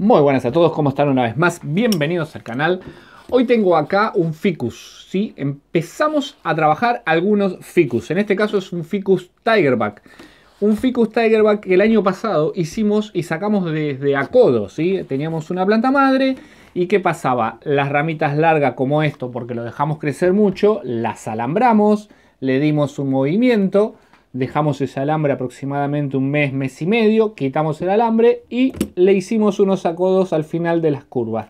Muy buenas a todos, ¿cómo están una vez más? Bienvenidos al canal. Hoy tengo acá un ficus, si Empezamos a trabajar algunos ficus. En este caso es un ficus tigerback. Un ficus tigerback que el año pasado hicimos y sacamos desde a codo, Teníamos una planta madre y ¿qué pasaba? Las ramitas largas como esto, porque lo dejamos crecer mucho, las alambramos, le dimos un movimiento dejamos ese alambre aproximadamente un mes, mes y medio, quitamos el alambre y le hicimos unos acodos al final de las curvas.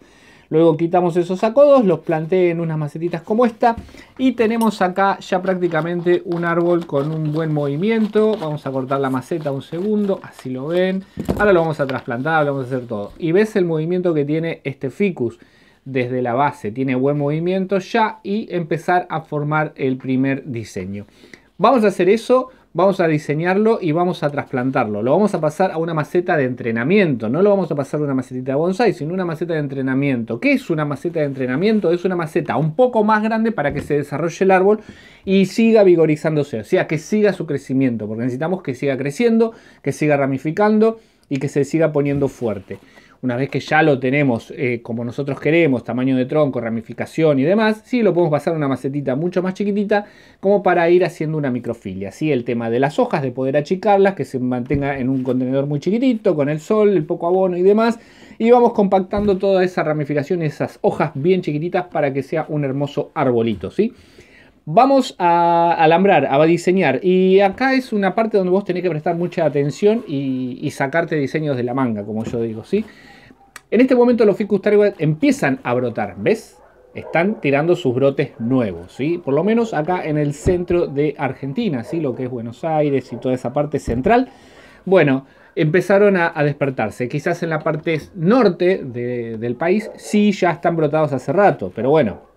Luego quitamos esos acodos, los planté en unas macetitas como esta y tenemos acá ya prácticamente un árbol con un buen movimiento. Vamos a cortar la maceta un segundo, así lo ven. Ahora lo vamos a trasplantar, lo vamos a hacer todo. Y ves el movimiento que tiene este ficus desde la base. Tiene buen movimiento ya y empezar a formar el primer diseño. Vamos a hacer eso vamos a diseñarlo y vamos a trasplantarlo. Lo vamos a pasar a una maceta de entrenamiento. No lo vamos a pasar a una macetita de bonsai, sino una maceta de entrenamiento. ¿Qué es una maceta de entrenamiento? Es una maceta un poco más grande para que se desarrolle el árbol y siga vigorizándose. O sea, que siga su crecimiento. Porque necesitamos que siga creciendo, que siga ramificando y que se siga poniendo fuerte. Una vez que ya lo tenemos eh, como nosotros queremos, tamaño de tronco, ramificación y demás, sí lo podemos pasar a una macetita mucho más chiquitita como para ir haciendo una microfilia. Así El tema de las hojas, de poder achicarlas, que se mantenga en un contenedor muy chiquitito, con el sol, el poco abono y demás. Y vamos compactando toda esa ramificación, esas hojas bien chiquititas para que sea un hermoso arbolito. ¿sí? Vamos a alambrar, a diseñar. Y acá es una parte donde vos tenés que prestar mucha atención y, sacarte diseños de la manga, como yo digo, ¿sí? En este momento los Ficus Target empiezan a brotar, ¿ves? Están tirando sus brotes nuevos, ¿sí? Por lo menos acá en el centro de Argentina, ¿sí? Lo que es Buenos Aires y toda esa parte central. Bueno, empezaron a, despertarse. Quizás en la parte norte del país sí ya están brotados hace rato, pero bueno,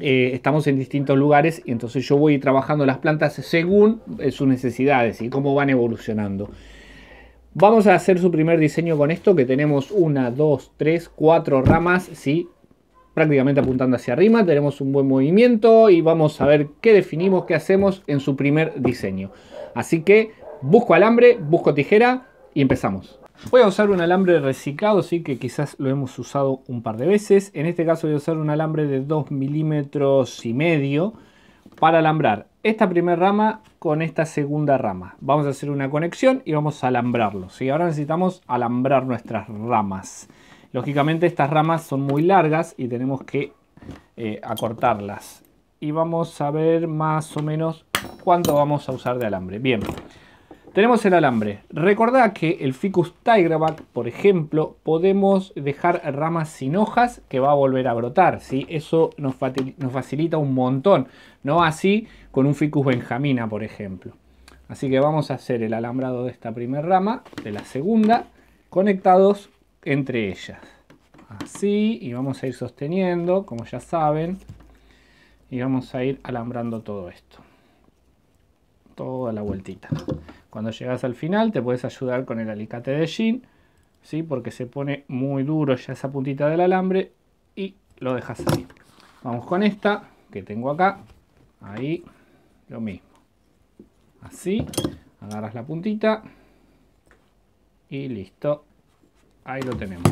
eh, estamos en distintos lugares y entonces yo voy trabajando las plantas según eh, sus necesidades y cómo van evolucionando. Vamos a hacer su primer diseño con esto, que tenemos una, dos, tres, cuatro ramas, ¿sí? prácticamente apuntando hacia arriba, tenemos un buen movimiento y vamos a ver qué definimos, qué hacemos en su primer diseño. Así que busco alambre, busco tijera y empezamos. Voy a usar un alambre reciclado, sí que quizás lo hemos usado un par de veces. En este caso voy a usar un alambre de 2 milímetros y medio para alambrar esta primera rama con esta segunda rama. Vamos a hacer una conexión y vamos a alambrarlo. ¿sí? Ahora necesitamos alambrar nuestras ramas. Lógicamente estas ramas son muy largas y tenemos que eh, acortarlas. Y vamos a ver más o menos cuánto vamos a usar de alambre. Bien. Tenemos el alambre. Recordad que el Ficus tigerback, por ejemplo, podemos dejar ramas sin hojas que va a volver a brotar. Eso nos facilita un montón. No así con un Ficus benjamina, por ejemplo. Así que vamos a hacer el alambrado de esta primera rama, de la segunda, conectados entre ellas. Así, y vamos a ir sosteniendo, como ya saben. Y vamos a ir alambrando todo esto. Toda la vueltita. Cuando llegas al final te puedes ayudar con el alicate de jean, ¿sí? porque se pone muy duro ya esa puntita del alambre y lo dejas ahí. Vamos con esta que tengo acá, ahí, lo mismo. Así, agarras la puntita y listo, ahí lo tenemos.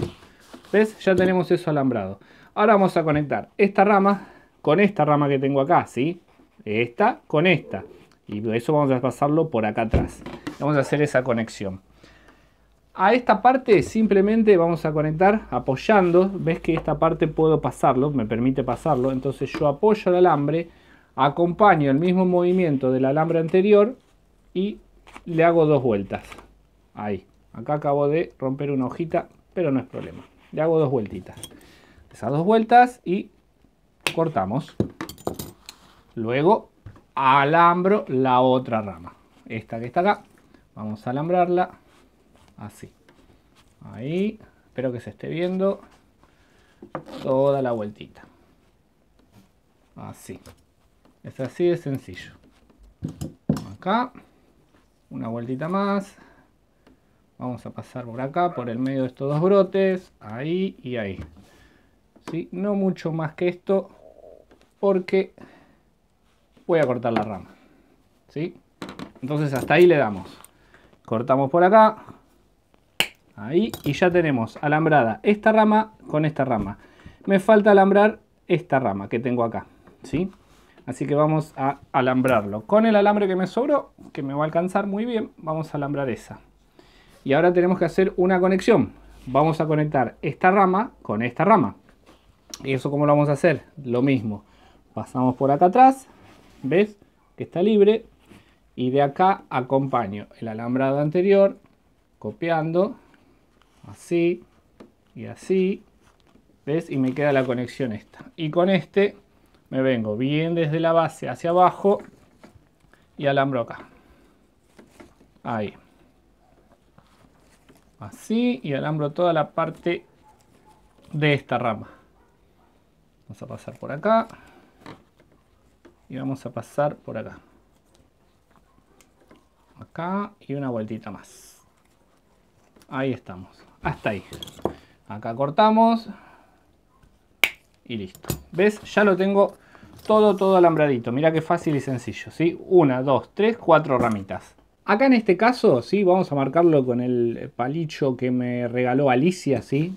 ¿Ves? Ya tenemos eso alambrado. Ahora vamos a conectar esta rama con esta rama que tengo acá, ¿sí? Esta con esta. Y eso vamos a pasarlo por acá atrás. Vamos a hacer esa conexión. A esta parte simplemente vamos a conectar apoyando. Ves que esta parte puedo pasarlo, me permite pasarlo. Entonces yo apoyo el alambre, acompaño el mismo movimiento del alambre anterior y le hago dos vueltas. Ahí. Acá acabo de romper una hojita, pero no es problema. Le hago dos vueltitas. Esas dos vueltas y cortamos. Luego alambro la otra rama. Esta que está acá, vamos a alambrarla así. Ahí, espero que se esté viendo toda la vueltita. Así. Es así de sencillo. Acá, una vueltita más. Vamos a pasar por acá, por el medio de estos dos brotes. Ahí y ahí. ¿Sí? No mucho más que esto, porque voy a cortar la rama. ¿Sí? Entonces hasta ahí le damos. Cortamos por acá. Ahí. Y ya tenemos alambrada esta rama con esta rama. Me falta alambrar esta rama que tengo acá. ¿Sí? Así que vamos a alambrarlo. Con el alambre que me sobró, que me va a alcanzar muy bien, vamos a alambrar esa. Y ahora tenemos que hacer una conexión. Vamos a conectar esta rama con esta rama. ¿Y eso cómo lo vamos a hacer? Lo mismo. Pasamos por acá atrás, ¿Ves? Que está libre. Y de acá acompaño el alambrado anterior, copiando, así y así. ¿Ves? Y me queda la conexión esta. Y con este me vengo bien desde la base hacia abajo y alambro acá. Ahí. Así y alambro toda la parte de esta rama. Vamos a pasar por acá y vamos a pasar por acá acá y una vueltita más ahí estamos hasta ahí acá cortamos y listo ves ya lo tengo todo todo alambradito mira qué fácil y sencillo ¿sí? una dos tres cuatro ramitas acá en este caso sí vamos a marcarlo con el palillo que me regaló Alicia sí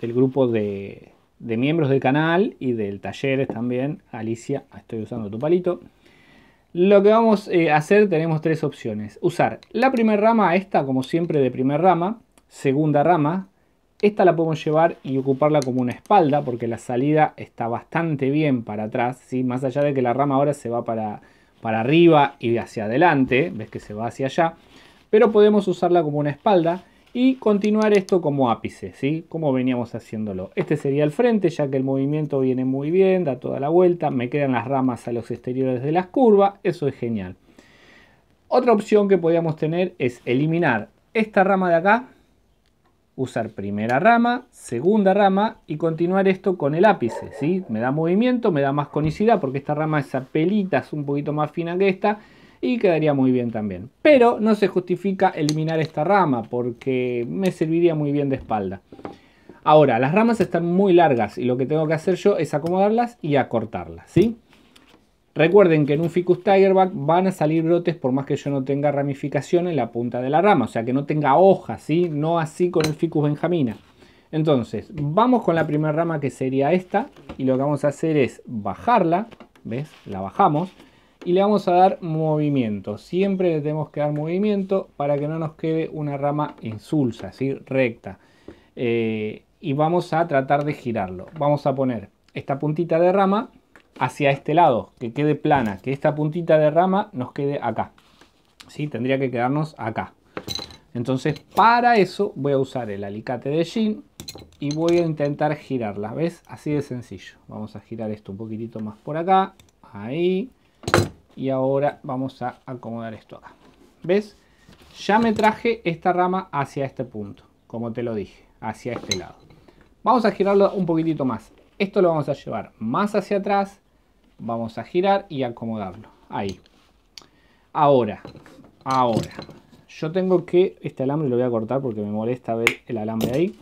del grupo de de miembros del canal y del taller también. Alicia, estoy usando tu palito. Lo que vamos eh, a hacer, tenemos tres opciones. Usar la primera rama, esta como siempre de primera rama. Segunda rama, esta la podemos llevar y ocuparla como una espalda porque la salida está bastante bien para atrás. ¿sí? Más allá de que la rama ahora se va para, para arriba y hacia adelante, ves que se va hacia allá. Pero podemos usarla como una espalda y continuar esto como ápice, ¿sí? Como veníamos haciéndolo. Este sería el frente, ya que el movimiento viene muy bien, da toda la vuelta, me quedan las ramas a los exteriores de las curvas, eso es genial. Otra opción que podíamos tener es eliminar esta rama de acá, usar primera rama, segunda rama y continuar esto con el ápice, ¿sí? Me da movimiento, me da más conicidad porque esta rama esa pelita es un poquito más fina que esta, y quedaría muy bien también. Pero no se justifica eliminar esta rama porque me serviría muy bien de espalda. Ahora, las ramas están muy largas y lo que tengo que hacer yo es acomodarlas y acortarlas, ¿sí? Recuerden que en un Ficus Tigerback van a salir brotes por más que yo no tenga ramificación en la punta de la rama, o sea que no tenga hojas, ¿sí? No así con el Ficus benjamina. Entonces, vamos con la primera rama que sería esta y lo que vamos a hacer es bajarla, ¿ves? La bajamos y le vamos a dar movimiento. Siempre le tenemos que dar movimiento para que no nos quede una rama insulsa, así recta. Eh, y vamos a tratar de girarlo. Vamos a poner esta puntita de rama hacia este lado, que quede plana, que esta puntita de rama nos quede acá. ¿Sí? Tendría que quedarnos acá. Entonces para eso voy a usar el alicate de jean y voy a intentar girarla, ¿ves? Así de sencillo. Vamos a girar esto un poquitito más por acá, ahí, y ahora vamos a acomodar esto acá. ¿Ves? Ya me traje esta rama hacia este punto, como te lo dije, hacia este lado. Vamos a girarlo un poquitito más. Esto lo vamos a llevar más hacia atrás. Vamos a girar y acomodarlo. Ahí. Ahora, ahora. Yo tengo que, este alambre lo voy a cortar porque me molesta ver el alambre ahí.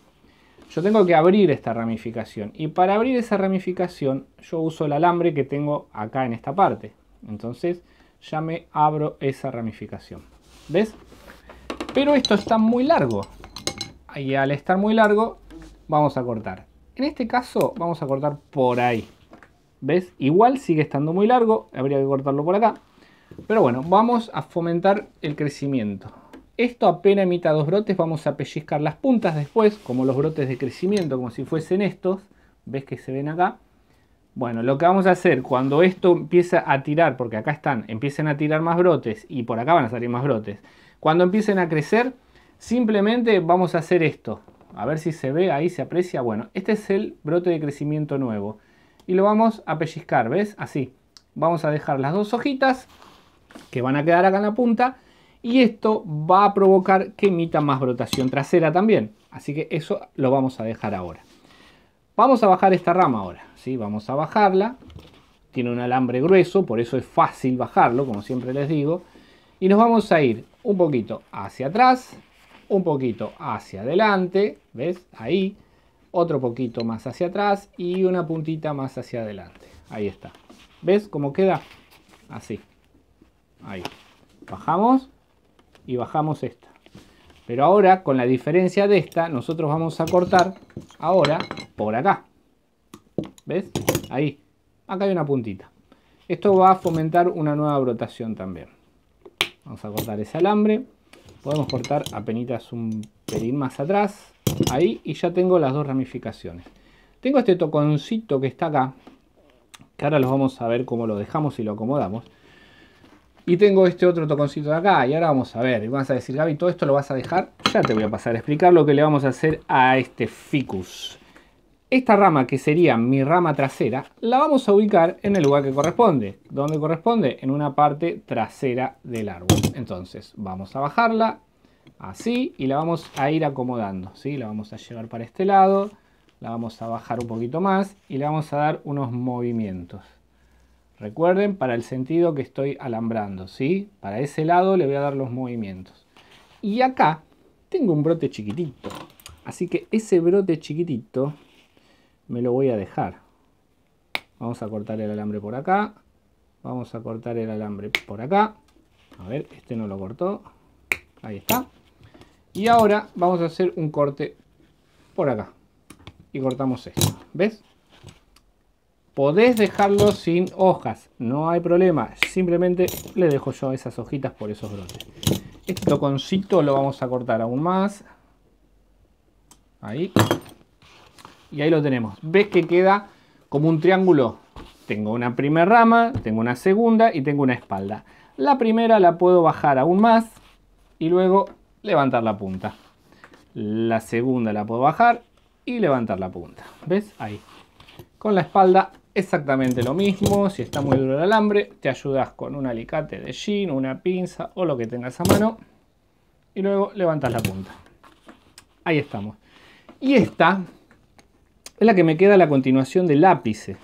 Yo tengo que abrir esta ramificación. Y para abrir esa ramificación yo uso el alambre que tengo acá en esta parte. Entonces ya me abro esa ramificación. ¿Ves? Pero esto está muy largo. Y al estar muy largo, vamos a cortar. En este caso, vamos a cortar por ahí. ¿Ves? Igual sigue estando muy largo, habría que cortarlo por acá. Pero bueno, vamos a fomentar el crecimiento. Esto apenas emita dos brotes, vamos a pellizcar las puntas después, como los brotes de crecimiento, como si fuesen estos. ¿Ves que se ven acá? Bueno, lo que vamos a hacer cuando esto empieza a tirar, porque acá están, empiecen a tirar más brotes y por acá van a salir más brotes. Cuando empiecen a crecer, simplemente vamos a hacer esto. A ver si se ve, ahí se aprecia. Bueno, este es el brote de crecimiento nuevo. Y lo vamos a pellizcar, ¿ves? Así. Vamos a dejar las dos hojitas que van a quedar acá en la punta. Y esto va a provocar que emita más brotación trasera también. Así que eso lo vamos a dejar ahora. Vamos a bajar esta rama ahora, ¿sí? Vamos a bajarla. Tiene un alambre grueso, por eso es fácil bajarlo, como siempre les digo. Y nos vamos a ir un poquito hacia atrás, un poquito hacia adelante, ¿ves? Ahí. Otro poquito más hacia atrás y una puntita más hacia adelante. Ahí está. ¿Ves cómo queda? Así. Ahí. Bajamos y bajamos esta. Pero ahora, con la diferencia de esta, nosotros vamos a cortar ahora por acá. ¿Ves? Ahí. Acá hay una puntita. Esto va a fomentar una nueva brotación también. Vamos a cortar ese alambre. Podemos cortar apenas un pelín más atrás. Ahí. Y ya tengo las dos ramificaciones. Tengo este toconcito que está acá. Que ahora los vamos a ver cómo lo dejamos y lo acomodamos. Y tengo este otro toconcito de acá. Y ahora vamos a ver. Y vas a decir, Gaby, todo esto lo vas a dejar. Ya te voy a pasar a explicar lo que le vamos a hacer a este ficus esta rama, que sería mi rama trasera, la vamos a ubicar en el lugar que corresponde. ¿Dónde corresponde? En una parte trasera del árbol. Entonces, vamos a bajarla así y la vamos a ir acomodando. ¿sí? La vamos a llevar para este lado, la vamos a bajar un poquito más y le vamos a dar unos movimientos. Recuerden, para el sentido que estoy alambrando, ¿sí? Para ese lado le voy a dar los movimientos. Y acá tengo un brote chiquitito. Así que ese brote chiquitito me lo voy a dejar. Vamos a cortar el alambre por acá. Vamos a cortar el alambre por acá. A ver, este no lo cortó. Ahí está. Y ahora vamos a hacer un corte por acá. Y cortamos esto. ¿Ves? Podés dejarlo sin hojas. No hay problema. Simplemente le dejo yo esas hojitas por esos brotes. Este toconcito lo vamos a cortar aún más. Ahí y ahí lo tenemos. ¿Ves que queda como un triángulo? Tengo una primera rama, tengo una segunda y tengo una espalda. La primera la puedo bajar aún más y luego levantar la punta. La segunda la puedo bajar y levantar la punta. ¿Ves? Ahí. Con la espalda exactamente lo mismo. Si está muy duro el alambre, te ayudas con un alicate de jean, una pinza o lo que tengas a mano. Y luego levantas la punta. Ahí estamos. Y esta es la que me queda la continuación del ápice.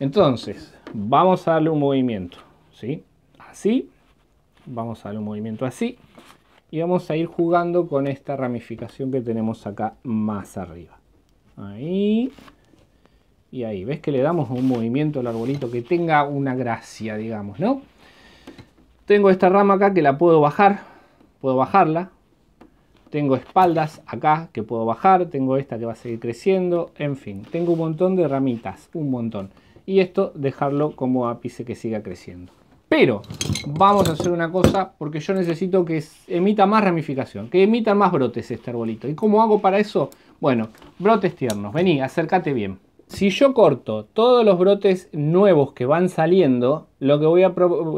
Entonces, vamos a darle un movimiento, ¿sí? Así, vamos a darle un movimiento así, y vamos a ir jugando con esta ramificación que tenemos acá más arriba. Ahí, y ahí. ¿Ves que le damos un movimiento al arbolito que tenga una gracia, digamos, no? Tengo esta rama acá que la puedo bajar, puedo bajarla, tengo espaldas acá que puedo bajar, tengo esta que va a seguir creciendo, en fin, tengo un montón de ramitas, un montón. Y esto dejarlo como ápice que siga creciendo. Pero vamos a hacer una cosa porque yo necesito que emita más ramificación, que emita más brotes este arbolito. ¿Y cómo hago para eso? Bueno, brotes tiernos. Vení, acércate bien. Si yo corto todos los brotes nuevos que van saliendo, lo que voy a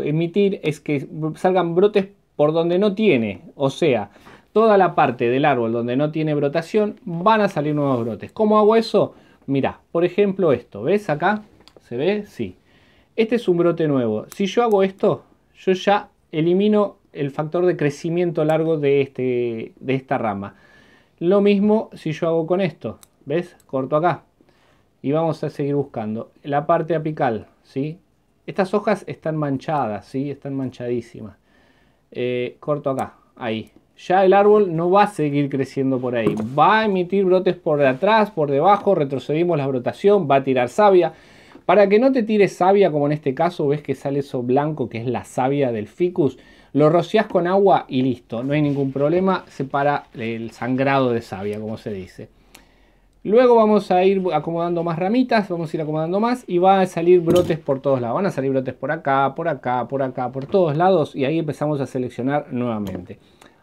emitir es que salgan brotes por donde no tiene. O sea, toda la parte del árbol donde no tiene brotación, van a salir nuevos brotes. ¿Cómo hago eso? Mirá, por ejemplo esto, ¿ves acá? ¿Se ve? Sí. Este es un brote nuevo. Si yo hago esto, yo ya elimino el factor de crecimiento largo de, este, de esta rama. Lo mismo si yo hago con esto, ¿ves? Corto acá. Y vamos a seguir buscando. La parte apical, ¿sí? Estas hojas están manchadas, ¿sí? Están manchadísimas. Eh, corto acá, ahí ya el árbol no va a seguir creciendo por ahí. Va a emitir brotes por atrás, por debajo, retrocedimos la brotación, va a tirar savia. Para que no te tires savia, como en este caso, ves que sale eso blanco que es la savia del ficus, lo rocias con agua y listo, no hay ningún problema, se para el sangrado de savia, como se dice. Luego vamos a ir acomodando más ramitas, vamos a ir acomodando más y va a salir brotes por todos lados. Van a salir brotes por acá, por acá, por acá, por todos lados y ahí empezamos a seleccionar nuevamente.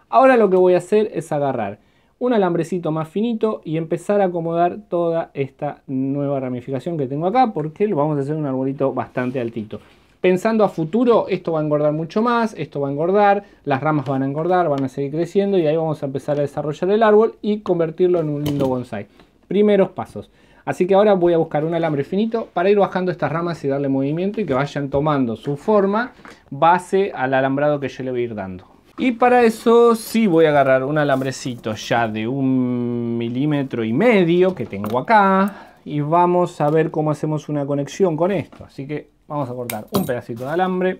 Ahora lo que voy a hacer es agarrar un alambrecito más finito y empezar a acomodar toda esta nueva ramificación que tengo acá porque lo vamos a hacer un arbolito bastante altito. Pensando a futuro, esto va a engordar mucho más, esto va a engordar, las ramas van a engordar, van a seguir creciendo y ahí vamos a empezar a desarrollar el árbol y convertirlo en un lindo bonsai. Primeros pasos. Así que ahora voy a buscar un alambre finito para ir bajando estas ramas y darle movimiento y que vayan tomando su forma base al alambrado que yo le voy a ir dando. Y para eso sí voy a agarrar un alambrecito ya de un milímetro y medio que tengo acá. Y vamos a ver cómo hacemos una conexión con esto. Así que vamos a cortar un pedacito de alambre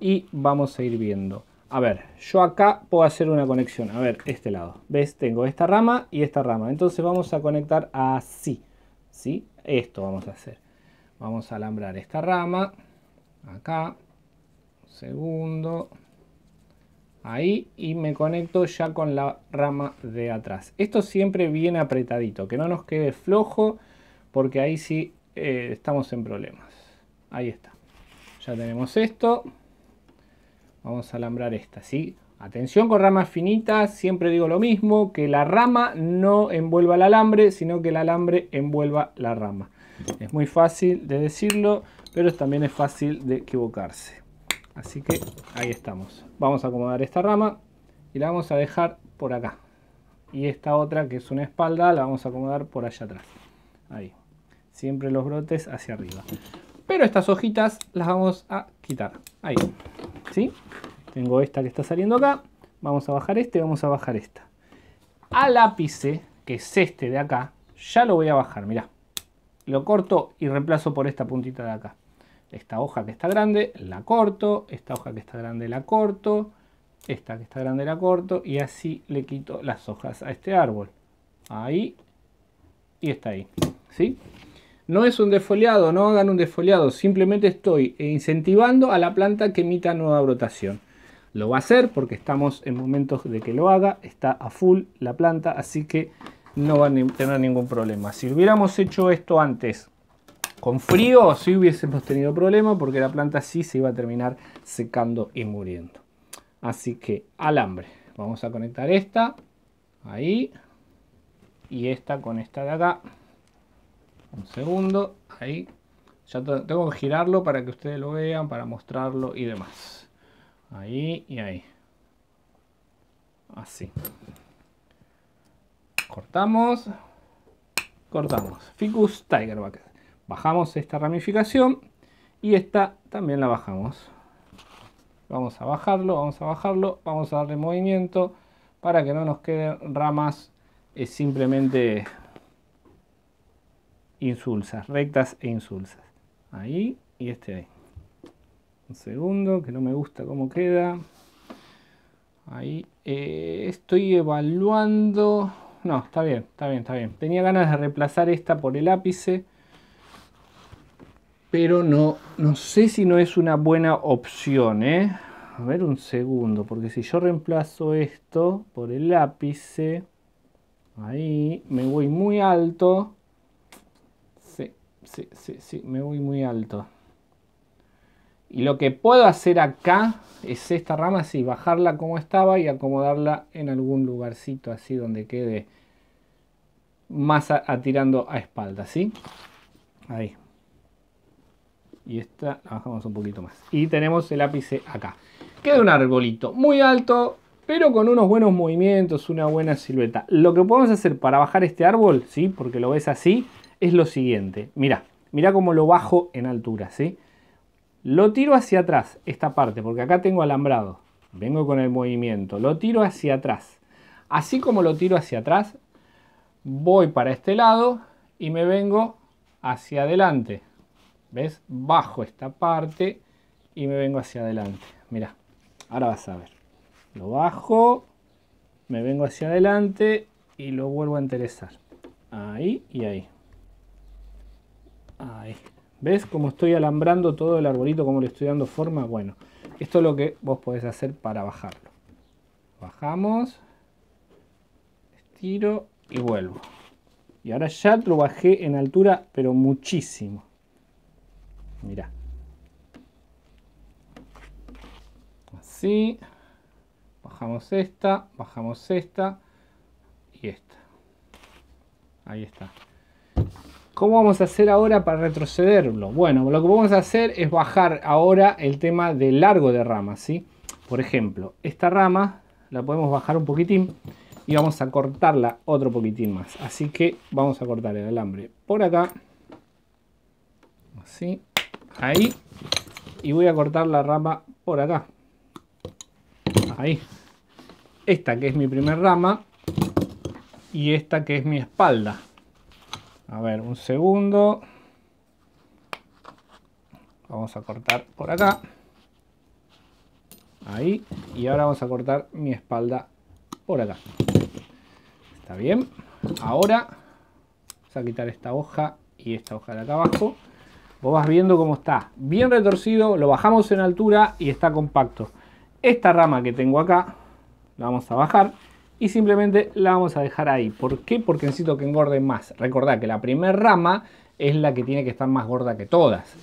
y vamos a ir viendo. A ver, yo acá puedo hacer una conexión. A ver, este lado. ¿Ves? Tengo esta rama y esta rama. Entonces vamos a conectar así. ¿Sí? Esto vamos a hacer. Vamos a alambrar esta rama. Acá. Segundo ahí y me conecto ya con la rama de atrás. Esto siempre viene apretadito, que no nos quede flojo porque ahí sí eh, estamos en problemas. Ahí está. Ya tenemos esto. Vamos a alambrar esta, ¿sí? Atención con ramas finitas, siempre digo lo mismo, que la rama no envuelva el alambre, sino que el alambre envuelva la rama. Es muy fácil de decirlo, pero también es fácil de equivocarse. Así que ahí estamos. Vamos a acomodar esta rama y la vamos a dejar por acá. Y esta otra que es una espalda la vamos a acomodar por allá atrás. Ahí. Siempre los brotes hacia arriba. Pero estas hojitas las vamos a quitar. Ahí. ¿Sí? Tengo esta que está saliendo acá. Vamos a bajar este, vamos a bajar esta. Al ápice, que es este de acá, ya lo voy a bajar, mirá. Lo corto y reemplazo por esta puntita de acá. Esta hoja que está grande la corto, esta hoja que está grande la corto, esta que está grande la corto y así le quito las hojas a este árbol. Ahí y está ahí. ¿Sí? No es un desfoliado, no hagan un desfoliado, simplemente estoy incentivando a la planta que emita nueva brotación. Lo va a hacer porque estamos en momentos de que lo haga, está a full la planta, así que no van a tener ningún problema. Si hubiéramos hecho esto antes, con frío sí hubiésemos tenido problemas porque la planta sí se iba a terminar secando y muriendo. Así que alambre. Vamos a conectar esta. Ahí. Y esta con esta de acá. Un segundo. Ahí. Ya tengo que girarlo para que ustedes lo vean, para mostrarlo y demás. Ahí y ahí. Así. Cortamos. Cortamos. Ficus Tiger Tigerback. Bajamos esta ramificación y esta también la bajamos. Vamos a bajarlo, vamos a bajarlo, vamos a darle movimiento para que no nos queden ramas eh, simplemente insulsas, rectas e insulsas. Ahí y este ahí. Un segundo, que no me gusta cómo queda. Ahí eh, estoy evaluando. No, está bien, está bien, está bien. Tenía ganas de reemplazar esta por el ápice pero no, no sé si no es una buena opción, ¿eh? A ver un segundo, porque si yo reemplazo esto por el lápiz. ahí me voy muy alto. Sí, sí, sí, sí, me voy muy alto. Y lo que puedo hacer acá es esta rama así, bajarla como estaba y acomodarla en algún lugarcito así donde quede más atirando a espalda, ¿sí? Ahí, y esta la bajamos un poquito más. Y tenemos el ápice acá. Queda un arbolito muy alto, pero con unos buenos movimientos, una buena silueta. Lo que podemos hacer para bajar este árbol, ¿sí? Porque lo ves así, es lo siguiente. Mirá, mirá cómo lo bajo en altura, ¿sí? Lo tiro hacia atrás, esta parte, porque acá tengo alambrado. Vengo con el movimiento, lo tiro hacia atrás. Así como lo tiro hacia atrás, voy para este lado y me vengo hacia adelante. ¿Ves? Bajo esta parte y me vengo hacia adelante. Mira, ahora vas a ver. Lo bajo, me vengo hacia adelante y lo vuelvo a interesar Ahí y ahí. Ahí. ¿Ves cómo estoy alambrando todo el arbolito, Como le estoy dando forma? Bueno, esto es lo que vos podés hacer para bajarlo. Bajamos, estiro y vuelvo. Y ahora ya lo bajé en altura, pero muchísimo. Mira. Así. Bajamos esta, bajamos esta y esta. Ahí está. ¿Cómo vamos a hacer ahora para retrocederlo? Bueno, lo que vamos a hacer es bajar ahora el tema del largo de rama, ¿sí? Por ejemplo, esta rama la podemos bajar un poquitín y vamos a cortarla otro poquitín más. Así que vamos a cortar el alambre por acá. Así. Ahí. Y voy a cortar la rama por acá. Ahí. Esta que es mi primer rama. Y esta que es mi espalda. A ver, un segundo. Vamos a cortar por acá. Ahí. Y ahora vamos a cortar mi espalda por acá. ¿Está bien? Ahora vamos a quitar esta hoja y esta hoja de acá abajo. Vos vas viendo cómo está. Bien retorcido, lo bajamos en altura y está compacto. Esta rama que tengo acá, la vamos a bajar y simplemente la vamos a dejar ahí. ¿Por qué? Porque necesito que engorde más. Recordad que la primera rama es la que tiene que estar más gorda que todas.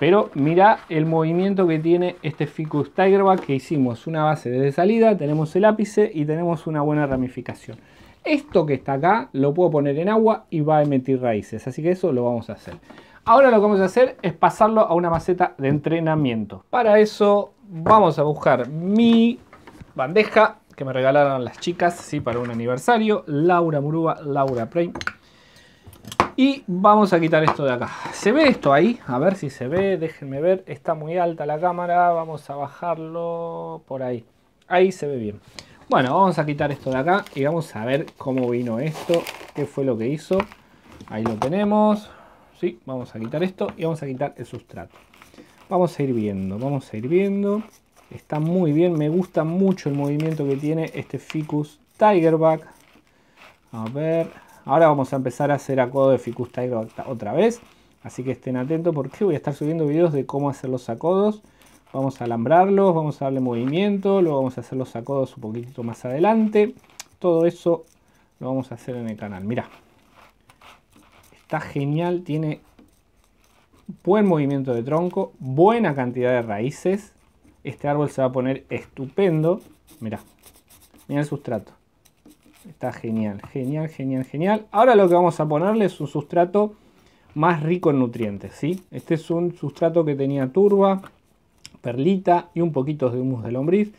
Pero mira el movimiento que tiene este Ficus Tigerback que hicimos una base de salida, tenemos el ápice y tenemos una buena ramificación. Esto que está acá lo puedo poner en agua y va a emitir raíces, así que eso lo vamos a hacer. Ahora lo que vamos a hacer es pasarlo a una maceta de entrenamiento. Para eso vamos a buscar mi bandeja que me regalaron las chicas ¿sí? para un aniversario. Laura Murúa, Laura Prime. Y vamos a quitar esto de acá. ¿Se ve esto ahí? A ver si se ve. Déjenme ver. Está muy alta la cámara. Vamos a bajarlo por ahí. Ahí se ve bien. Bueno, vamos a quitar esto de acá y vamos a ver cómo vino esto. ¿Qué fue lo que hizo? Ahí lo tenemos. ¿sí? Vamos a quitar esto y vamos a quitar el sustrato. Vamos a ir viendo, vamos a ir viendo. Está muy bien, me gusta mucho el movimiento que tiene este Ficus Tigerback. A ver, ahora vamos a empezar a hacer acodo de Ficus Tigerback otra vez. Así que estén atentos porque voy a estar subiendo videos de cómo hacer los acodos. Vamos a alambrarlos, vamos a darle movimiento, luego vamos a hacer los acodos un poquito más adelante. Todo eso lo vamos a hacer en el canal. Mirá está genial, tiene buen movimiento de tronco, buena cantidad de raíces. Este árbol se va a poner estupendo. Mirá, mirá el sustrato. Está genial, genial, genial, genial. Ahora lo que vamos a ponerle es un sustrato más rico en nutrientes, ¿sí? Este es un sustrato que tenía turba, perlita y un poquito de humus de lombriz.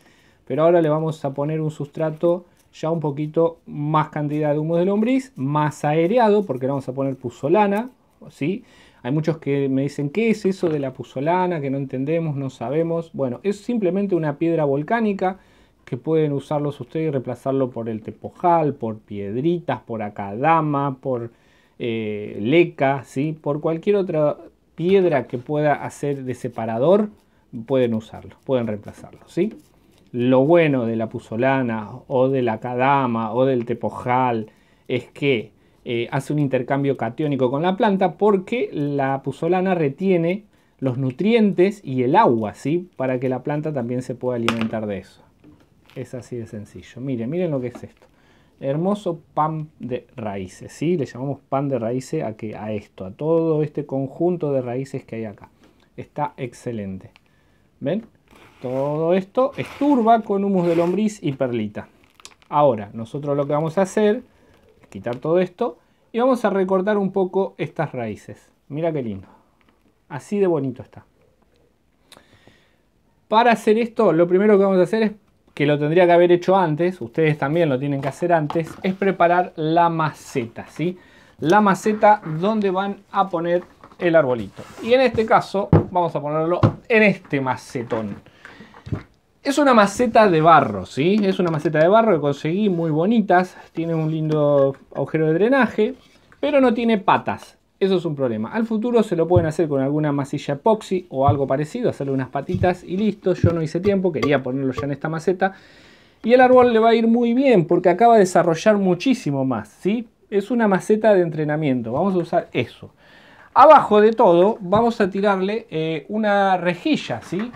Pero ahora le vamos a poner un sustrato ya un poquito más cantidad de humo de lombriz, más aereado, porque vamos a poner puzolana, ¿sí? Hay muchos que me dicen, ¿qué es eso de la puzolana? Que no entendemos, no sabemos. Bueno, es simplemente una piedra volcánica que pueden usarlos ustedes y reemplazarlo por el tepojal, por piedritas, por acadama, por eh, leca, ¿sí? Por cualquier otra piedra que pueda hacer de separador, pueden usarlo, pueden reemplazarlo, ¿sí? Lo bueno de la puzolana o de la cadama o del tepojal es que eh, hace un intercambio catiónico con la planta porque la puzolana retiene los nutrientes y el agua, ¿sí? Para que la planta también se pueda alimentar de eso. Es así de sencillo. Miren, miren lo que es esto. Hermoso pan de raíces, ¿sí? Le llamamos pan de raíces a, que, a esto, a todo este conjunto de raíces que hay acá. Está excelente. ¿Ven? Todo esto es turba con humus de lombriz y perlita. Ahora, nosotros lo que vamos a hacer es quitar todo esto y vamos a recortar un poco estas raíces. Mira qué lindo. Así de bonito está. Para hacer esto, lo primero que vamos a hacer es, que lo tendría que haber hecho antes, ustedes también lo tienen que hacer antes, es preparar la maceta, ¿sí? La maceta donde van a poner el arbolito. Y en este caso, vamos a ponerlo en este macetón. Es una maceta de barro, ¿sí? Es una maceta de barro que conseguí muy bonitas. Tiene un lindo agujero de drenaje, pero no tiene patas. Eso es un problema. Al futuro se lo pueden hacer con alguna masilla epoxi o algo parecido, hacerle unas patitas y listo. Yo no hice tiempo, quería ponerlo ya en esta maceta. Y el árbol le va a ir muy bien porque acaba de desarrollar muchísimo más, ¿sí? Es una maceta de entrenamiento, vamos a usar eso. Abajo de todo vamos a tirarle eh, una rejilla, ¿sí?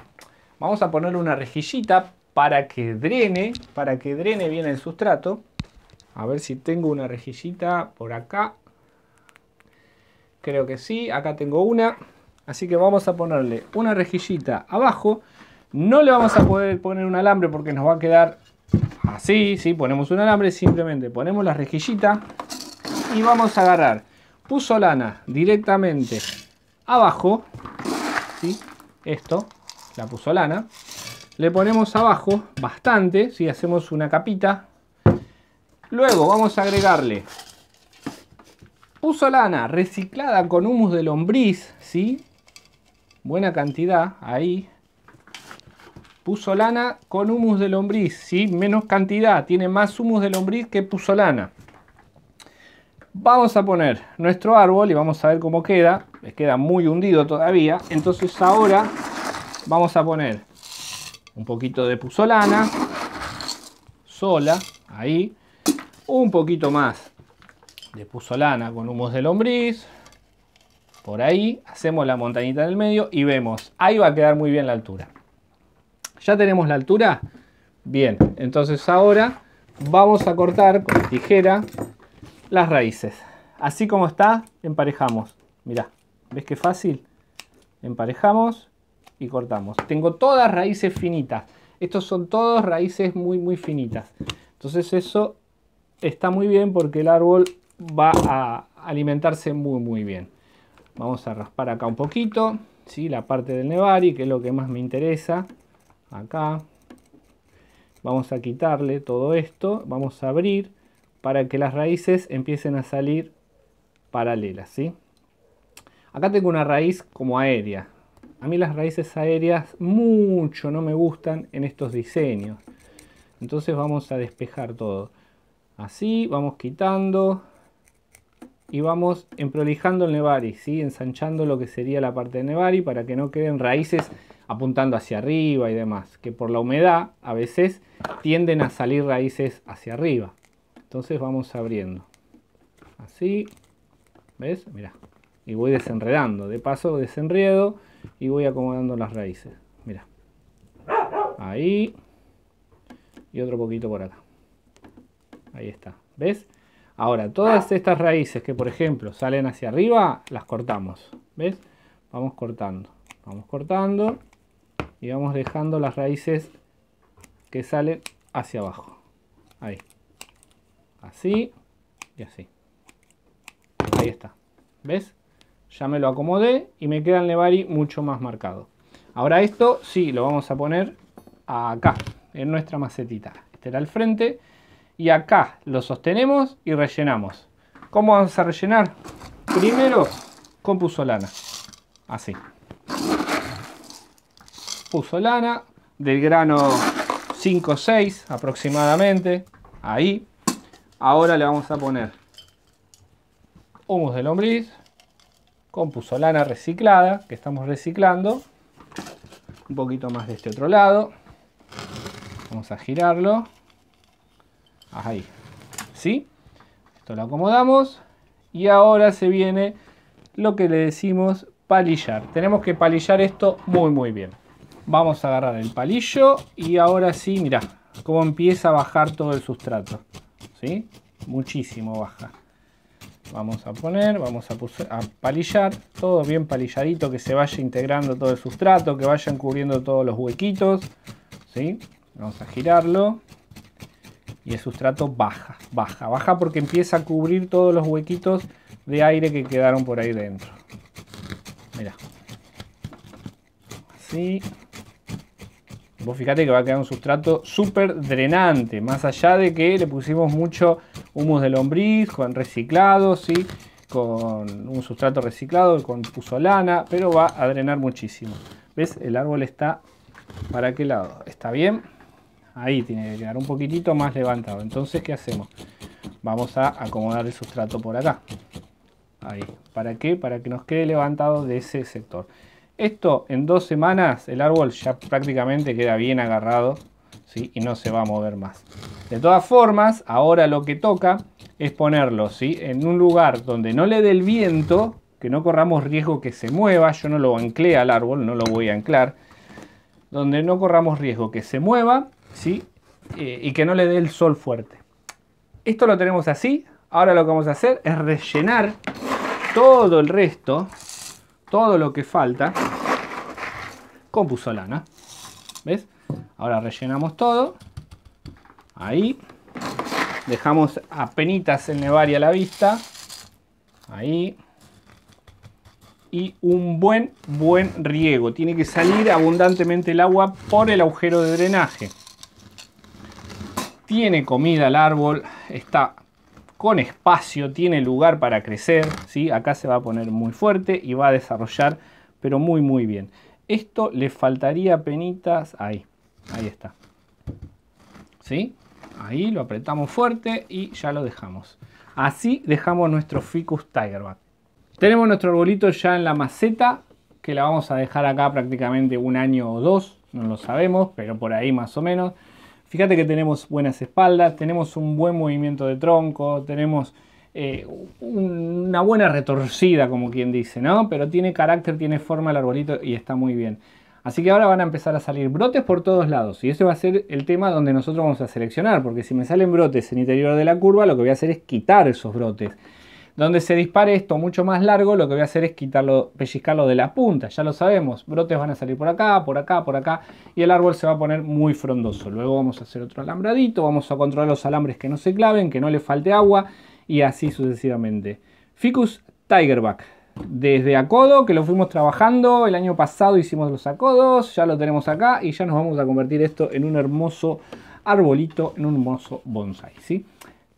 Vamos a ponerle una rejillita para que drene, para que drene bien el sustrato. A ver si tengo una rejillita por acá. Creo que sí, acá tengo una. Así que vamos a ponerle una rejillita abajo. No le vamos a poder poner un alambre porque nos va a quedar así. Si ponemos un alambre, simplemente ponemos la rejillita y vamos a agarrar puso lana directamente abajo. ¿sí? Esto la puzolana. Le ponemos abajo bastante, si hacemos una capita. Luego vamos a agregarle puzolana reciclada con humus de lombriz, ¿sí? Buena cantidad, ahí. Puzolana con humus de lombriz, ¿sí? Menos cantidad, tiene más humus de lombriz que puzolana. Vamos a poner nuestro árbol y vamos a ver cómo queda. queda muy hundido todavía. Entonces ahora vamos a poner un poquito de puzolana, sola, ahí, un poquito más de puzolana con humos de lombriz, por ahí, hacemos la montañita en el medio y vemos, ahí va a quedar muy bien la altura. ¿Ya tenemos la altura? Bien, entonces ahora vamos a cortar con tijera las raíces. Así como está, emparejamos. Mirá, ¿ves qué fácil? Emparejamos y cortamos. Tengo todas raíces finitas. Estos son todos raíces muy, muy finitas. Entonces eso está muy bien porque el árbol va a alimentarse muy, muy bien. Vamos a raspar acá un poquito, ¿sí? la parte del nevari, que es lo que más me interesa. Acá. Vamos a quitarle todo esto. Vamos a abrir para que las raíces empiecen a salir paralelas. ¿sí? Acá tengo una raíz como aérea. A mí las raíces aéreas mucho no me gustan en estos diseños. Entonces vamos a despejar todo. Así, vamos quitando y vamos emprolijando el nevari, ¿sí? ensanchando lo que sería la parte de nevari para que no queden raíces apuntando hacia arriba y demás, que por la humedad a veces tienden a salir raíces hacia arriba. Entonces vamos abriendo. Así, ¿ves? mira, Y voy desenredando. De paso desenredo y voy acomodando las raíces. Mira. Ahí. Y otro poquito por acá. Ahí está. ¿Ves? Ahora, todas estas raíces que, por ejemplo, salen hacia arriba, las cortamos. ¿Ves? Vamos cortando. Vamos cortando. Y vamos dejando las raíces que salen hacia abajo. Ahí. Así y así. Ahí está. ¿Ves? ya me lo acomodé y me queda el Nevari mucho más marcado. Ahora esto sí, lo vamos a poner acá, en nuestra macetita. Este era el frente y acá lo sostenemos y rellenamos. ¿Cómo vamos a rellenar? Primero con puzolana, así. Puzolana del grano 5-6 aproximadamente, ahí. Ahora le vamos a poner humus de lombriz, compuso lana reciclada, que estamos reciclando. Un poquito más de este otro lado. Vamos a girarlo. Ahí. ¿Sí? Esto lo acomodamos. Y ahora se viene lo que le decimos palillar. Tenemos que palillar esto muy muy bien. Vamos a agarrar el palillo y ahora sí, mira cómo empieza a bajar todo el sustrato. ¿Sí? Muchísimo baja. Vamos a poner, vamos a, a palillar, todo bien palilladito, que se vaya integrando todo el sustrato, que vayan cubriendo todos los huequitos. ¿sí? Vamos a girarlo y el sustrato baja, baja, baja porque empieza a cubrir todos los huequitos de aire que quedaron por ahí dentro. Mirá. Así. Vos fíjate que va a quedar un sustrato súper drenante, más allá de que le pusimos mucho humus de lombriz con reciclado, ¿sí? con un sustrato reciclado, con lana, pero va a drenar muchísimo. ¿Ves? El árbol está para qué lado. ¿Está bien? Ahí tiene que quedar un poquitito más levantado. Entonces, ¿qué hacemos? Vamos a acomodar el sustrato por acá. Ahí. ¿Para qué? Para que nos quede levantado de ese sector. Esto en dos semanas el árbol ya prácticamente queda bien agarrado ¿sí? y no se va a mover más. De todas formas, ahora lo que toca es ponerlo ¿sí? en un lugar donde no le dé el viento, que no corramos riesgo que se mueva, yo no lo anclé al árbol, no lo voy a anclar, donde no corramos riesgo que se mueva ¿sí? Eh, y que no le dé el sol fuerte. Esto lo tenemos así, ahora lo que vamos a hacer es rellenar todo el resto todo lo que falta con pusolana. ¿Ves? Ahora rellenamos todo. Ahí. Dejamos apenas el y a la vista. Ahí. Y un buen, buen riego. Tiene que salir abundantemente el agua por el agujero de drenaje. Tiene comida el árbol. Está con espacio, tiene lugar para crecer, ¿sí? acá se va a poner muy fuerte y va a desarrollar, pero muy muy bien. Esto le faltaría penitas, ahí, ahí está. ¿Sí? Ahí lo apretamos fuerte y ya lo dejamos. Así dejamos nuestro Ficus Tigerback. Tenemos nuestro arbolito ya en la maceta, que la vamos a dejar acá prácticamente un año o dos, no lo sabemos, pero por ahí más o menos. Fíjate que tenemos buenas espaldas, tenemos un buen movimiento de tronco, tenemos eh, una buena retorcida, como quien dice, ¿no? Pero tiene carácter, tiene forma el arbolito y está muy bien. Así que ahora van a empezar a salir brotes por todos lados y ese va a ser el tema donde nosotros vamos a seleccionar, porque si me salen brotes en interior de la curva, lo que voy a hacer es quitar esos brotes. Donde se dispare esto mucho más largo, lo que voy a hacer es quitarlo, pellizcarlo de la punta, ya lo sabemos, brotes van a salir por acá, por acá, por acá, y el árbol se va a poner muy frondoso. Luego vamos a hacer otro alambradito, vamos a controlar los alambres que no se claven, que no le falte agua, y así sucesivamente. Ficus Tigerback, desde Acodo, que lo fuimos trabajando. El año pasado hicimos los Acodos, ya lo tenemos acá y ya nos vamos a convertir esto en un hermoso arbolito, en un hermoso bonsai. ¿sí?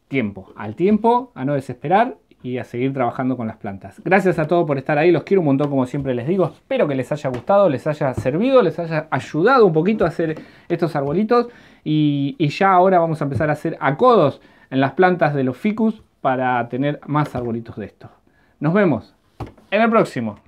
Tiempo, al tiempo, a no desesperar y a seguir trabajando con las plantas. Gracias a todos por estar ahí, los quiero un montón como siempre les digo, espero que les haya gustado, les haya servido, les haya ayudado un poquito a hacer estos arbolitos y, y ya ahora vamos a empezar a hacer acodos en las plantas de los ficus para tener más arbolitos de estos. Nos vemos en el próximo.